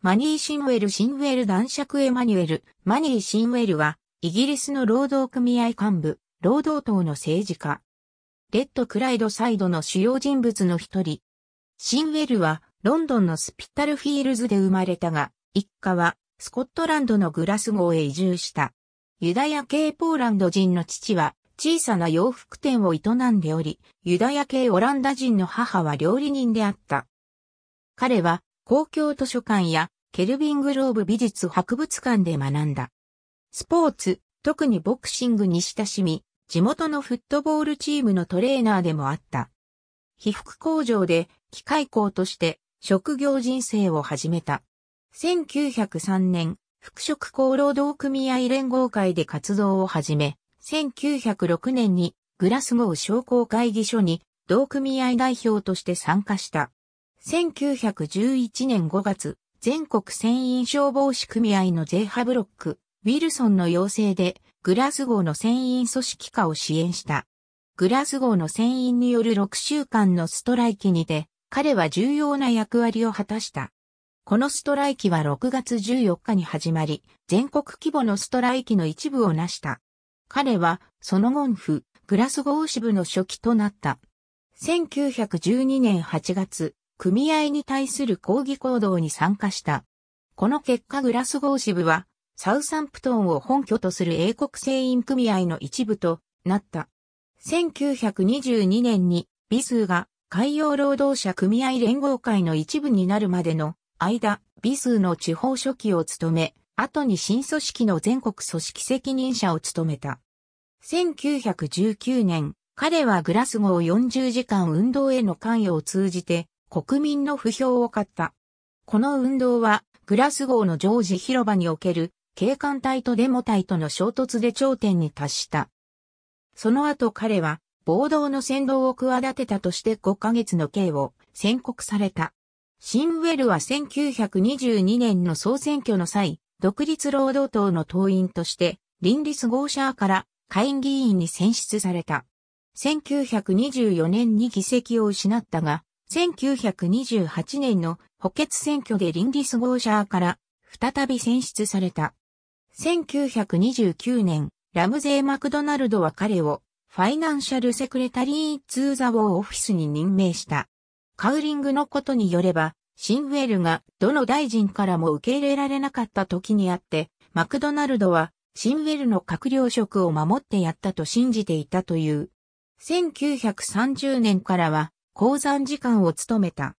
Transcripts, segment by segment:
マニー・シンウェル・シンウェル男爵エマニュエル、マニー・シンウェルは、イギリスの労働組合幹部、労働党の政治家。レッド・クライドサイドの主要人物の一人。シンウェルは、ロンドンのスピタルフィールズで生まれたが、一家は、スコットランドのグラスゴーへ移住した。ユダヤ系ポーランド人の父は、小さな洋服店を営んでおり、ユダヤ系オランダ人の母は料理人であった。彼は、公共図書館やケルビングローブ美術博物館で学んだ。スポーツ、特にボクシングに親しみ、地元のフットボールチームのトレーナーでもあった。被服工場で機械工として職業人生を始めた。1903年、服飾工労働組合連合会で活動を始め、1906年にグラスゴー商工会議所に同組合代表として参加した。1911年5月、全国船員消防士組合の J ハブロック、ウィルソンの要請で、グラスゴーの船員組織化を支援した。グラスゴーの船員による6週間のストライキにて、彼は重要な役割を果たした。このストライキは6月14日に始まり、全国規模のストライキの一部を成した。彼は、その後府、グラスゴー支部の初期となった。1912年8月、組合に対する抗議行動に参加した。この結果グラスゴー支部は、サウサンプトンを本拠とする英国製員組合の一部となった。1922年にビスーが海洋労働者組合連合会の一部になるまでの間、ビスーの地方書記を務め、後に新組織の全国組織責任者を務めた。1919年、彼はグラスゴー40時間運動への関与を通じて、国民の不評を買った。この運動は、グラスゴーのジョージ広場における警官隊とデモ隊との衝突で頂点に達した。その後彼は暴動の扇動を企てたとして5ヶ月の刑を宣告された。シンウェルは1922年の総選挙の際、独立労働党の党員として林立合社から下院議員に選出された。1924年に議席を失ったが、1928年の補欠選挙でリンディスゴーシャーから再び選出された。1929年、ラムゼー・マクドナルドは彼をファイナンシャルセクレタリー・ツー・ザ・ウォー・オフィスに任命した。カウリングのことによれば、シンウェルがどの大臣からも受け入れられなかった時にあって、マクドナルドはシンウェルの閣僚職を守ってやったと信じていたという。1930年からは鉱山時間を務めた。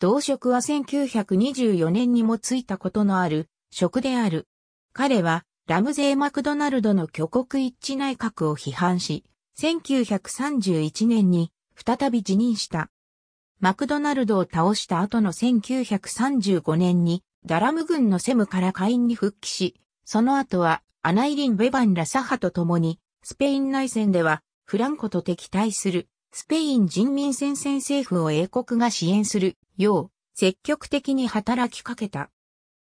同職は1924年にもついたことのある、職である。彼は、ラムゼー・マクドナルドの挙国一致内閣を批判し、1931年に再び辞任した。マクドナルドを倒した後の1935年に、ダラム軍のセムから下院に復帰し、その後は、アナイリン・ベバンラサハと共に、スペイン内戦では、フランコと敵対するスペイン人民戦線政府を英国が支援するよう積極的に働きかけた。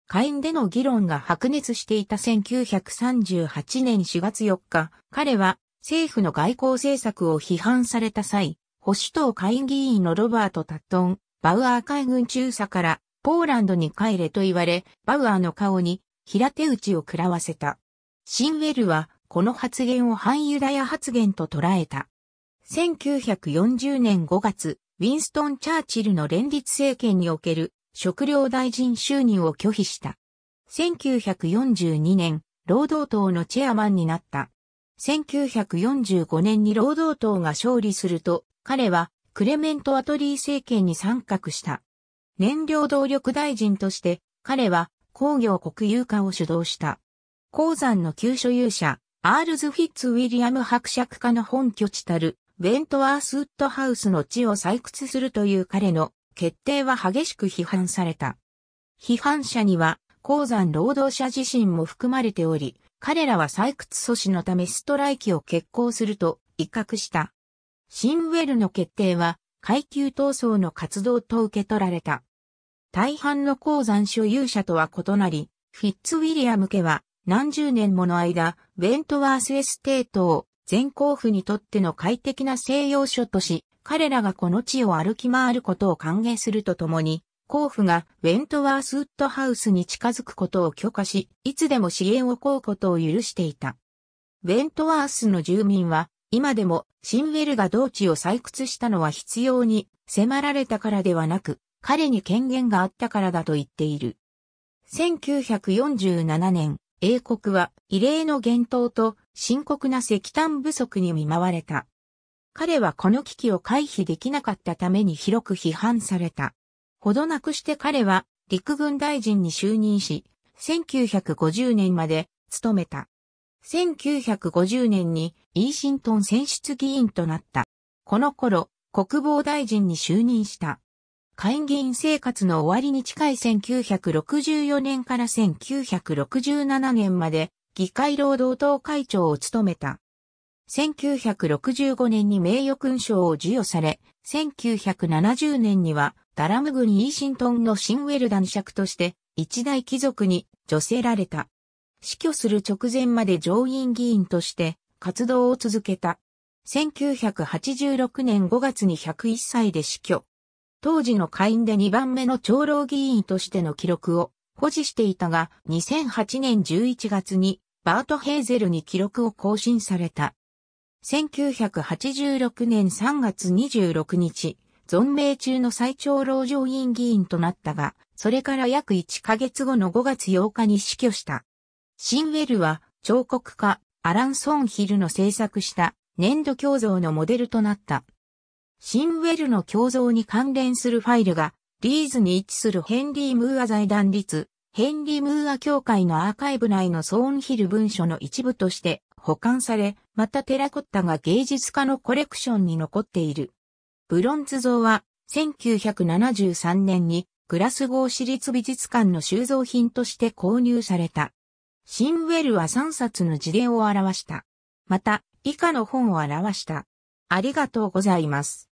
下院での議論が白熱していた1938年4月4日、彼は政府の外交政策を批判された際、保守党下院議員のロバート・タットン、バウアー海軍中佐からポーランドに帰れと言われ、バウアーの顔に平手打ちを食らわせた。シンウェルはこの発言を反ユダヤ発言と捉えた。1940年5月、ウィンストン・チャーチルの連立政権における食料大臣就任を拒否した。1942年、労働党のチェアマンになった。1945年に労働党が勝利すると、彼はクレメント・アトリー政権に参画した。燃料動力大臣として、彼は工業国有化を主導した。鉱山の旧所有者、アールズ・フィッツ・ウィリアム伯爵家の本拠地たるベントワースウッドハウスの地を採掘するという彼の決定は激しく批判された。批判者には鉱山労働者自身も含まれており、彼らは採掘阻止のためストライキを決行すると威嚇した。シンウェルの決定は階級闘争の活動と受け取られた。大半の鉱山所有者とは異なり、フィッツウィリアム家は何十年もの間、ベントワースエステートを全皇府にとっての快適な西洋書とし、彼らがこの地を歩き回ることを歓迎するとともに、甲府がウェントワースウッドハウスに近づくことを許可し、いつでも支援を請うことを許していた。ウェントワースの住民は、今でもシンウェルが同地を採掘したのは必要に迫られたからではなく、彼に権限があったからだと言っている。1947年、英国は異例の厳冬と深刻な石炭不足に見舞われた。彼はこの危機を回避できなかったために広く批判された。ほどなくして彼は陸軍大臣に就任し、1950年まで務めた。1950年にイーシントン選出議員となった。この頃、国防大臣に就任した。会議員生活の終わりに近い1964年から1967年まで議会労働党会長を務めた。1965年に名誉勲章を授与され、1970年にはダラム郡イーシントンのシンウェル男爵として一大貴族に助せられた。死去する直前まで上院議員として活動を続けた。1986年5月に101歳で死去。当時の下院で2番目の長老議員としての記録を保持していたが、2008年11月にバート・ヘーゼルに記録を更新された。1986年3月26日、存命中の最長老上院議員となったが、それから約1ヶ月後の5月8日に死去した。シンウェルは彫刻家アラン・ソンヒルの制作した粘土共像のモデルとなった。シンウェルの共像に関連するファイルが、リーズに位置するヘンリー・ムーア財団立、ヘンリー・ムーア協会のアーカイブ内のソーンヒル文書の一部として保管され、またテラコッタが芸術家のコレクションに残っている。ブロンズ像は1973年にグラスゴー市立美術館の収蔵品として購入された。シンウェルは3冊の事例を表した。また、以下の本を表した。ありがとうございます。